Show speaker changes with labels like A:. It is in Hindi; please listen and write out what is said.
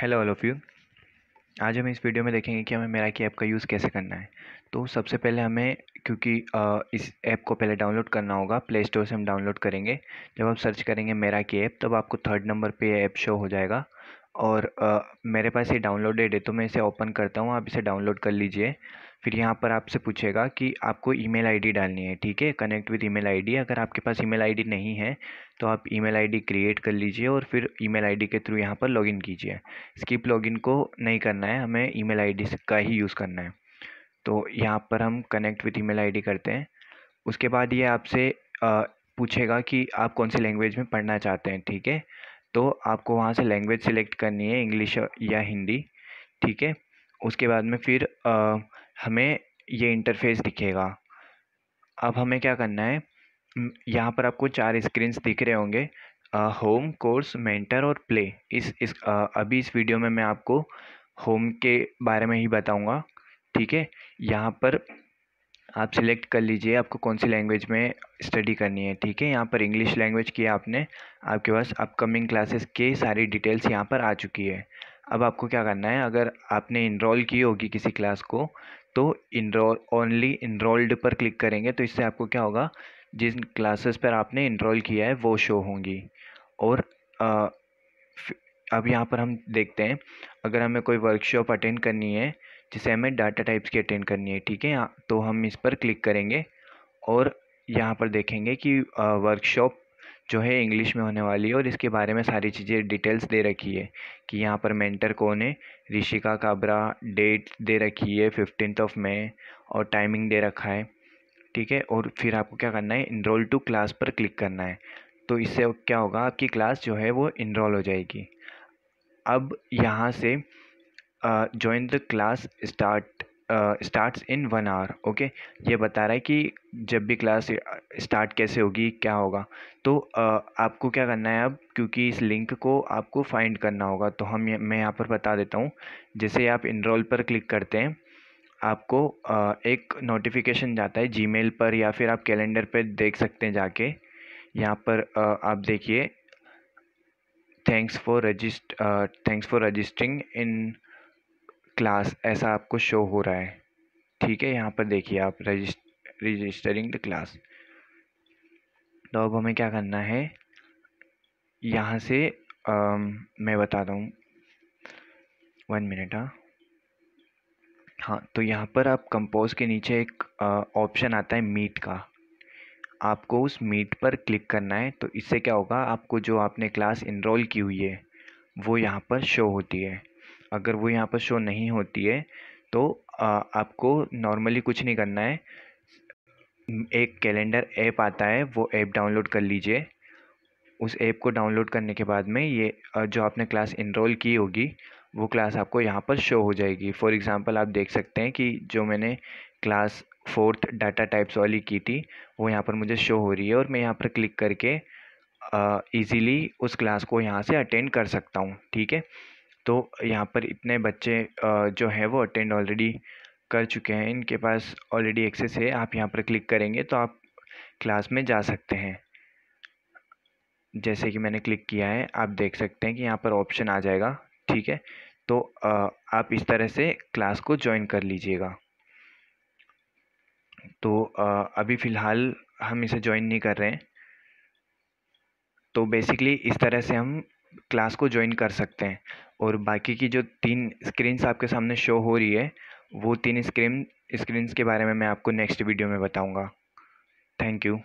A: हेलो ऑल ऑफ़ यू आज हम इस वीडियो में देखेंगे कि हमें मेरा की ऐप का यूज़ कैसे करना है तो सबसे पहले हमें क्योंकि इस ऐप को पहले डाउनलोड करना होगा प्ले स्टोर से हम डाउनलोड करेंगे जब आप सर्च करेंगे मेरा की ऐप तब आपको थर्ड नंबर पे ऐप शो हो जाएगा और मेरे पास ये डाउनलोडेड है तो मैं इसे ओपन करता हूँ आप इसे डाउनलोड कर लीजिए फिर यहाँ पर आपसे पूछेगा कि आपको ईमेल आईडी डालनी है ठीक है कनेक्ट विद ईमेल आईडी अगर आपके पास ईमेल आईडी नहीं है तो आप ईमेल आईडी क्रिएट कर लीजिए और फिर ईमेल आईडी के थ्रू यहाँ पर लॉगिन कीजिए स्किप लॉगिन को नहीं करना है हमें ईमेल आईडी का ही यूज़ करना है तो यहाँ पर हम कनेक्ट विथ ई मेल करते हैं उसके बाद ये आपसे पूछेगा कि आप कौन सी लैंग्वेज में पढ़ना चाहते हैं ठीक है तो आपको वहाँ से लैंग्वेज सिलेक्ट करनी है इंग्लिश या हिंदी ठीक है उसके बाद में फिर आ, हमें ये इंटरफेस दिखेगा अब हमें क्या करना है यहाँ पर आपको चार स्क्रीन्स दिख रहे होंगे होम कोर्स मेंटर और प्ले इस इस आ, अभी इस वीडियो में मैं आपको होम के बारे में ही बताऊँगा ठीक है यहाँ पर आप सिलेक्ट कर लीजिए आपको कौन सी लैंग्वेज में स्टडी करनी है ठीक है यहाँ पर इंग्लिश लैंग्वेज किया आपने आपके पास अपकमिंग क्लासेस के सारी डिटेल्स यहाँ पर आ चुकी है अब आपको क्या करना है अगर आपने इनरोल की होगी किसी क्लास को तो इनरोल ओनली इनरोल्ड पर क्लिक करेंगे तो इससे आपको क्या होगा जिन क्लासेस पर आपने इनरोल किया है वो शो होंगी और आ, अब यहाँ पर हम देखते हैं अगर हमें कोई वर्कशॉप अटेंड करनी है जिसे हमें डाटा टाइप्स की अटेंड करनी है ठीक है तो हम इस पर क्लिक करेंगे और यहाँ पर देखेंगे कि वर्कशॉप जो है इंग्लिश में होने वाली है और इसके बारे में सारी चीज़ें डिटेल्स दे रखी है कि यहाँ पर मेंटर कौन है ऋषिका काबरा डेट दे रखी है फिफ्टींथ ऑफ मे और टाइमिंग दे रखा है ठीक है और फिर आपको क्या करना है इनरोल टू क्लास पर क्लिक करना है तो इससे क्या होगा आपकी क्लास जो है वो इनरोल हो जाएगी अब यहाँ से join the class start starts in one hour okay ये बता रहा है कि जब भी क्लास स्टार्ट uh, कैसे होगी क्या होगा तो uh, आपको क्या करना है अब क्योंकि इस लिंक को आपको फाइंड करना होगा तो हम मैं यहाँ पर बता देता हूँ जैसे आप इनरोल पर क्लिक करते हैं आपको uh, एक नोटिफिकेशन जाता है जीमेल पर या फिर आप कैलेंडर पर देख सकते हैं जाके यहाँ पर uh, आप देखिए thanks for register thanks for registering in class ऐसा आपको शो हो रहा है ठीक है यहाँ पर देखिए आप रजिस्ट रजिस्टरिंग द क्लास तो अब हमें क्या करना है यहाँ से आ, मैं बता हूँ वन मिनट हाँ हाँ तो यहाँ पर आप कंपोज के नीचे एक ऑप्शन आता है मीट का आपको उस मीट पर क्लिक करना है तो इससे क्या होगा आपको जो आपने क्लास इनरोल की हुई है वो यहाँ पर शो होती है अगर वो यहाँ पर शो नहीं होती है तो आपको नॉर्मली कुछ नहीं करना है एक कैलेंडर ऐप आता है वो ऐप डाउनलोड कर लीजिए उस ऐप को डाउनलोड करने के बाद में ये जो आपने क्लास इनरोल की होगी वो क्लास आपको यहाँ पर शो हो जाएगी फॉर एग्ज़ाम्पल आप देख सकते हैं कि जो मैंने क्लास फोर्थ डाटा टाइप्स वाली की थी वो यहाँ पर मुझे शो हो रही है और मैं यहाँ पर क्लिक करके ईज़िली उस क्लास को यहाँ से अटेंड कर सकता हूँ ठीक है तो यहाँ पर इतने बच्चे जो है वो अटेंड ऑलरेडी कर चुके हैं इनके पास ऑलरेडी एक्सेस है आप यहाँ पर क्लिक करेंगे तो आप क्लास में जा सकते हैं जैसे कि मैंने क्लिक किया है आप देख सकते हैं कि यहाँ पर ऑप्शन आ जाएगा ठीक है तो आप इस तरह से क्लास को ज्वाइन कर लीजिएगा तो अभी फ़िलहाल हम इसे ज्वाइन नहीं कर रहे हैं तो बेसिकली इस तरह से हम क्लास को ज्वाइन कर सकते हैं और बाकी की जो तीन स्क्रीन्स आपके सामने शो हो रही है वो तीन स्क्रीन स्क्रीन्स के बारे में मैं आपको नेक्स्ट वीडियो में बताऊँगा थैंक यू